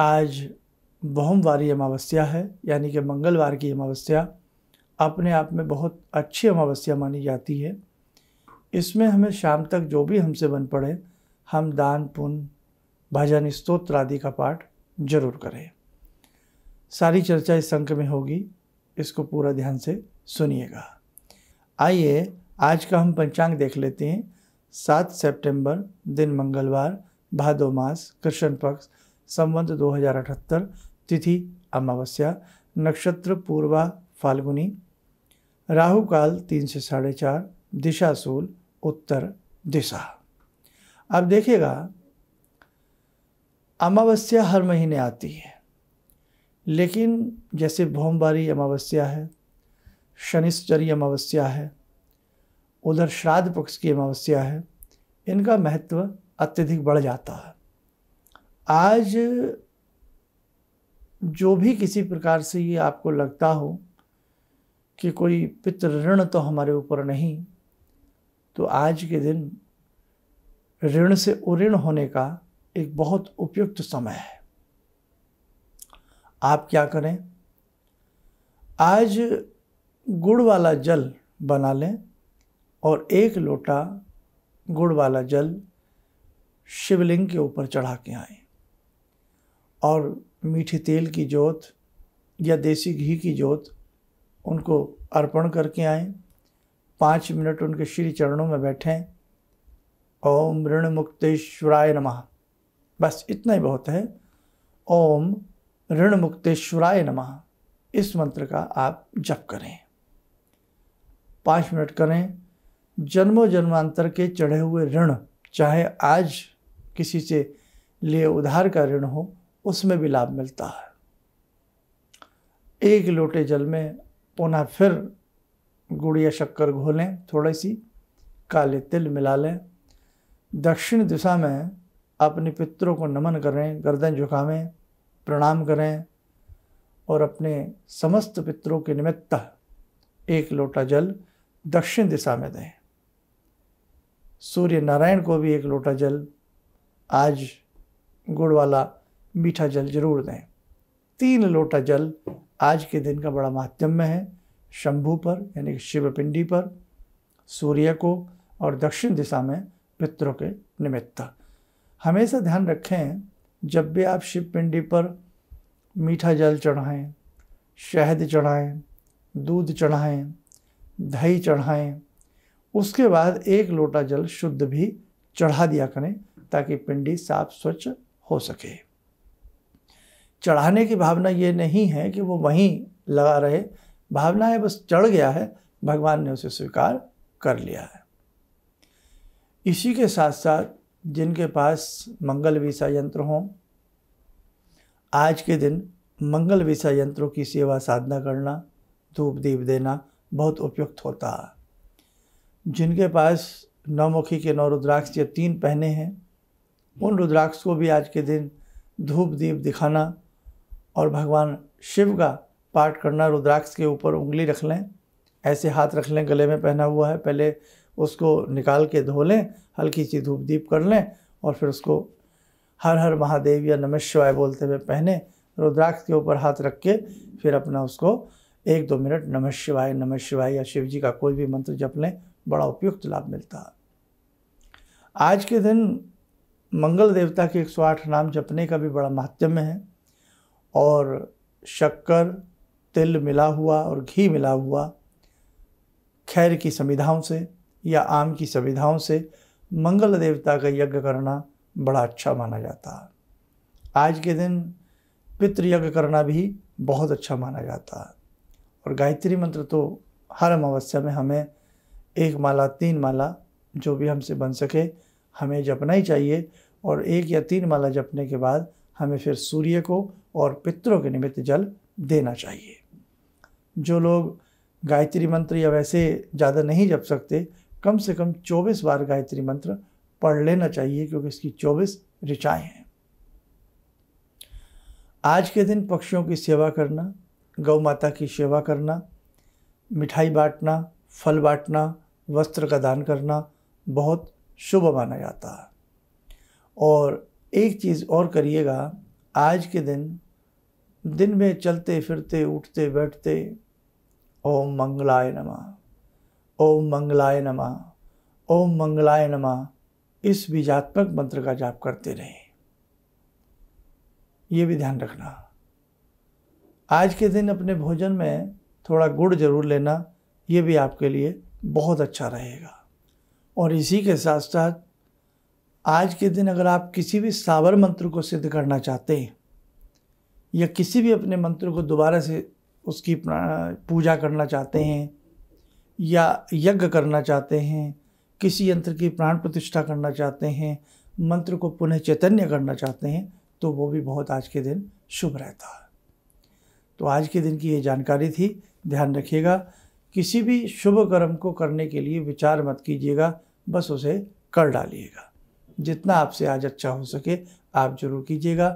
आज बहुमवारी अमावस्या है यानी कि मंगलवार की अमावस्या अपने आप में बहुत अच्छी अमावस्या मानी जाती है इसमें हमें शाम तक जो भी हमसे बन पड़े हम दान पुण्य भजन स्त्रोत्र आदि का पाठ जरूर करें सारी चर्चा इस अंक में होगी इसको पूरा ध्यान से सुनिएगा आइए आज का हम पंचांग देख लेते हैं सात सितंबर दिन मंगलवार भादो मास कृष्ण पक्ष संबंध 2078 तिथि अमावस्या नक्षत्र पूर्वा फाल्गुनी राहु काल तीन से साढ़े चार दिशा सूल उत्तर दिशा अब देखिएगा अमावस्या हर महीने आती है लेकिन जैसे भोमबारी अमावस्या है शनिश्चरी अमावस्या है उधर श्राद्ध पक्ष की अमावस्या है इनका महत्व अत्यधिक बढ़ जाता है आज जो भी किसी प्रकार से ये आपको लगता हो कि कोई पितृ ऋण तो हमारे ऊपर नहीं तो आज के दिन ऋण से उऋण होने का एक बहुत उपयुक्त समय है आप क्या करें आज गुड़ वाला जल बना लें और एक लोटा गुड़ वाला जल शिवलिंग के ऊपर चढ़ा के आए और मीठे तेल की जोत या देसी घी की जोत उनको अर्पण करके आएं पाँच मिनट उनके श्री चरणों में बैठें ओम ऋण मुक्तेश्वराय नमः बस इतना ही बहुत है ओम ऋण मुक्तेश्वराय नमः इस मंत्र का आप जप करें पाँच मिनट करें जन्मों जन्मांतर के चढ़े हुए ऋण चाहे आज किसी से लिए उधार का ऋण हो उसमें भी लाभ मिलता है एक लोटे जल में पुनः फिर गुड़ या शक्कर घोलें थोड़ी सी काले तिल मिला लें दक्षिण दिशा में अपने पितरों को नमन करें गर्दन झुकावें प्रणाम करें और अपने समस्त पितरों के निमित्त एक लोटा जल दक्षिण दिशा में दें सूर्य नारायण को भी एक लोटा जल आज गुड़ वाला मीठा जल जरूर दें तीन लोटा जल आज के दिन का बड़ा में है शंभू पर यानी शिव पिंडी पर सूर्य को और दक्षिण दिशा में पितरों के निमित्त हमेशा ध्यान रखें जब भी आप शिव पिंडी पर मीठा जल चढ़ाएं शहद चढ़ाएं दूध चढ़ाएं दही चढ़ाएं उसके बाद एक लोटा जल शुद्ध भी चढ़ा दिया करें ताकि पिंडी साफ स्वच्छ हो सके चढ़ाने की भावना ये नहीं है कि वो वहीं लगा रहे भावना है बस चढ़ गया है भगवान ने उसे स्वीकार कर लिया है इसी के साथ साथ जिनके पास मंगल विसा यंत्र हों आज के दिन मंगल विसा यंत्रों की सेवा साधना करना धूप दीप देना बहुत उपयुक्त होता है जिनके पास नौमुखी के नौ रुद्राक्ष या तीन पहने हैं उन रुद्राक्ष को भी आज के दिन धूप दीप दिखाना और भगवान शिव का पाठ करना रुद्राक्ष के ऊपर उंगली रख लें ऐसे हाथ रख लें गले में पहना हुआ है पहले उसको निकाल के धो लें हल्की सी धूप दीप कर लें और फिर उसको हर हर महादेव या नमः शिवाय बोलते हुए पहने रुद्राक्ष के ऊपर हाथ रख के फिर अपना उसको एक दो मिनट नमः शिवाय नमः शिवाय या शिव जी का कोई भी मंत्र जप लें बड़ा उपयुक्त लाभ मिलता है आज के दिन मंगल देवता के आठ नाम जपने का भी बड़ा महात्म्य है और शक्कर तिल मिला हुआ और घी मिला हुआ खैर की संविधाओं से या आम की संविधाओं से मंगल देवता का यज्ञ करना बड़ा अच्छा माना जाता है आज के दिन पितृयज्ञ करना भी बहुत अच्छा माना जाता है और गायत्री मंत्र तो हर अमावस्या में हमें एक माला तीन माला जो भी हमसे बन सके हमें जपना ही चाहिए और एक या तीन माला जपने के बाद हमें फिर सूर्य को और पितरों के निमित्त जल देना चाहिए जो लोग गायत्री मंत्र या वैसे ज़्यादा नहीं जप सकते कम से कम 24 बार गायत्री मंत्र पढ़ लेना चाहिए क्योंकि इसकी 24 ऋचाएँ हैं आज के दिन पक्षियों की सेवा करना गौ माता की सेवा करना मिठाई बांटना फल बांटना वस्त्र का दान करना बहुत शुभ माना जाता है और एक चीज़ और करिएगा आज के दिन दिन में चलते फिरते उठते बैठते ओम मंगलाय नमः ओम मंगलाय नमः ओम मंगलाय नमः इस बीजात्मक मंत्र का जाप करते रहें ये भी ध्यान रखना आज के दिन अपने भोजन में थोड़ा गुड़ जरूर लेना ये भी आपके लिए बहुत अच्छा रहेगा और इसी के साथ साथ आज के दिन अगर आप किसी भी सावर मंत्र को सिद्ध करना चाहते हैं या किसी भी अपने मंत्र को दोबारा से उसकी पूजा करना चाहते हैं या यज्ञ करना चाहते हैं किसी यंत्र की प्राण प्रतिष्ठा करना चाहते हैं मंत्र को पुनः चैतन्य करना चाहते हैं तो वो भी बहुत आज के दिन शुभ रहता है तो आज के दिन की ये जानकारी थी ध्यान रखिएगा किसी भी शुभ कर्म को करने के लिए विचार मत कीजिएगा बस उसे कर डालिएगा जितना आपसे आज अच्छा हो सके आप जरूर कीजिएगा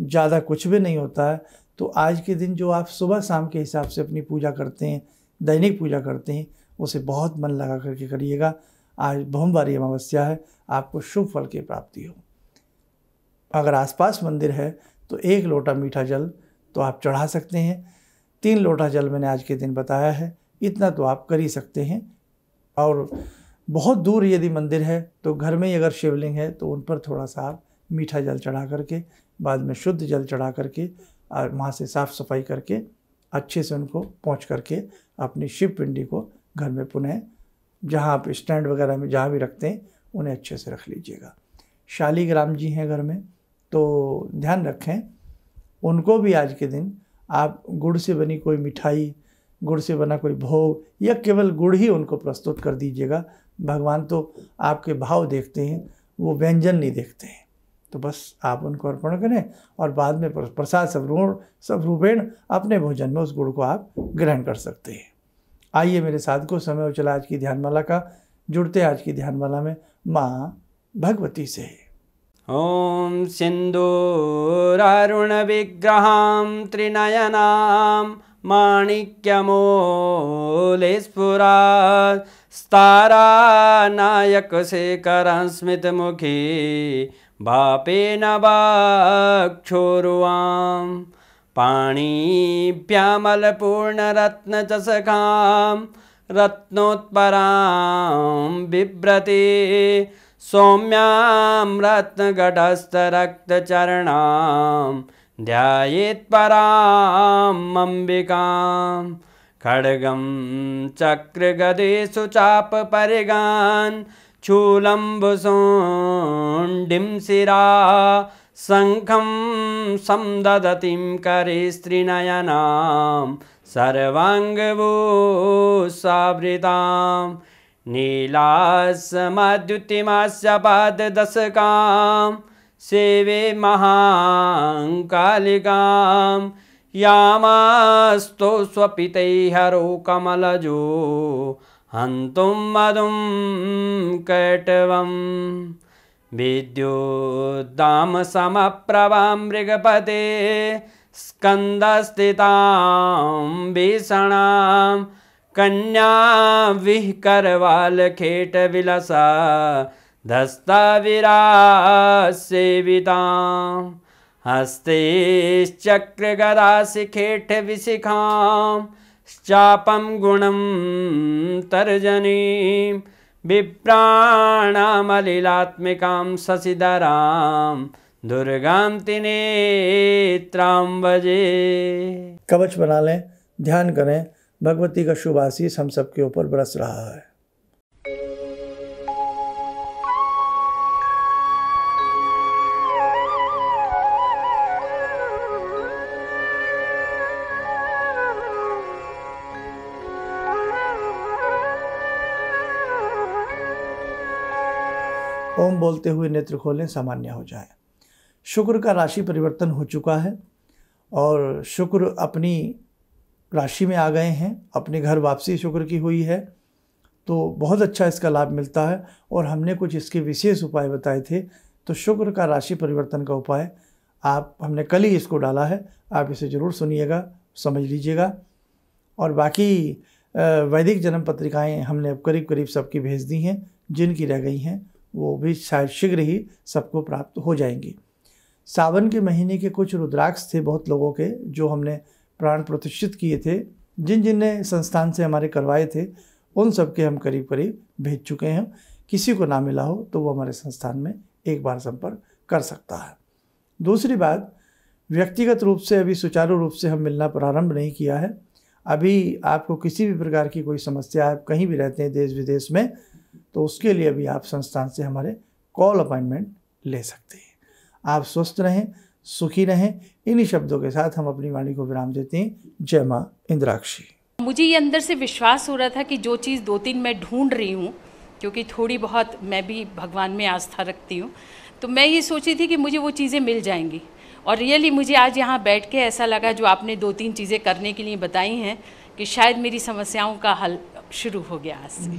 ज़्यादा कुछ भी नहीं होता है तो आज के दिन जो आप सुबह शाम के हिसाब से अपनी पूजा करते हैं दैनिक पूजा करते हैं उसे बहुत मन लगा करके करिएगा आज बहुमवारी अमावस्या है आपको शुभ फल की प्राप्ति हो अगर आसपास मंदिर है तो एक लोटा मीठा जल तो आप चढ़ा सकते हैं तीन लोटा जल मैंने आज के दिन बताया है इतना तो आप कर ही सकते हैं और बहुत दूर यदि मंदिर है तो घर में ही अगर शिवलिंग है तो उन पर थोड़ा सा आप मीठा जल चढ़ा करके बाद में शुद्ध जल चढ़ा करके और वहाँ से साफ़ सफाई करके अच्छे से उनको पहुँच करके अपनी शिव पिंडी को घर में पुनः जहाँ आप स्टैंड वगैरह में जहाँ भी रखते हैं उन्हें अच्छे से रख लीजिएगा शालीग्राम जी हैं घर में तो ध्यान रखें उनको भी आज के दिन आप गुड़ से बनी कोई मिठाई गुड़ से बना कोई भोग या केवल गुड़ ही उनको प्रस्तुत कर दीजिएगा भगवान तो आपके भाव देखते हैं वो व्यंजन नहीं देखते हैं तो बस आप उनको अर्पण करें और बाद में प्रसाद स्वरूण स्वरूपेण अपने भोजन में उस गुड़ को आप ग्रहण कर सकते हैं आइए मेरे साथ को समय उचला आज की ध्यानमाला का जुड़ते आज की ध्यानमाला में माँ भगवती से ओम ॐ सिन्दूरारुणविग्रहां त्रिनयनाम माणिक्यमोलेस्पुरास्तारानायकशेखरस्मितमुखी भापेन वाक्षोरुवां पाणिभ्यामलपूर्णरत्नचषकां रत्नोत्परां बिभ्रती सौम्यां चरणाम। ध्यायेत्परां खड्गं चक्रगदेषु चापपरिगान् चूलम्बुसोण्डिं शिरा शङ्खं संददतिं करे स्त्रीनयनां सर्वाङ्गभूसावृतां नीलासमद्युतिमास्य पाददशकाम् सेवे महाङ्कालिकां यामास्तु स्वपितैहरो कमलजो हन्तुं मधुं कटवं विद्योदामसमप्रभामृगपते स्कन्दस्थितां भीषणां कन्या खेट विलसा धस्ताविरा सेविता हस्तेश्चक्रगदा शिखेठ विशिखा चापम गुणं तर्जनी विप्राणामलिलात्मिकां शशिधरा दुर्गां तिनेत्रां बजे कवच बना लें ध्यान करें भगवती का शुभ आशीष हम सबके ऊपर बरस रहा है ओम बोलते हुए नेत्र खोलें सामान्य हो जाए शुक्र का राशि परिवर्तन हो चुका है और शुक्र अपनी राशि में आ गए हैं अपने घर वापसी शुक्र की हुई है तो बहुत अच्छा इसका लाभ मिलता है और हमने कुछ इसके विशेष उपाय बताए थे तो शुक्र का राशि परिवर्तन का उपाय आप हमने कल ही इसको डाला है आप इसे ज़रूर सुनिएगा समझ लीजिएगा और बाकी वैदिक जन्म पत्रिकाएँ हमने अब करीब करीब सबकी भेज दी हैं जिनकी रह गई हैं वो भी शायद शीघ्र ही सबको प्राप्त हो जाएंगी सावन के महीने के कुछ रुद्राक्ष थे बहुत लोगों के जो हमने प्राण प्रतिष्ठित किए थे जिन जिन ने संस्थान से हमारे करवाए थे उन सब के हम करीब करीब भेज चुके हैं किसी को ना मिला हो तो वो हमारे संस्थान में एक बार संपर्क कर सकता है दूसरी बात व्यक्तिगत रूप से अभी सुचारू रूप से हम मिलना प्रारंभ नहीं किया है अभी आपको किसी भी प्रकार की कोई समस्या आप कहीं भी रहते हैं देश विदेश में तो उसके लिए भी आप संस्थान से हमारे कॉल अपॉइंटमेंट ले सकते हैं आप स्वस्थ रहें सुखी रहें इन्हीं शब्दों के साथ हम अपनी वाणी को विराम देते हैं जय माँ इंद्राक्षी मुझे ये अंदर से विश्वास हो रहा था कि जो चीज़ दो तीन मैं ढूंढ रही हूँ क्योंकि थोड़ी बहुत मैं भी भगवान में आस्था रखती हूँ तो मैं ये सोची थी कि मुझे वो चीज़ें मिल जाएंगी और रियली मुझे आज यहाँ बैठ के ऐसा लगा जो आपने दो तीन चीज़ें करने के लिए बताई हैं कि शायद मेरी समस्याओं का हल शुरू हो गया आज से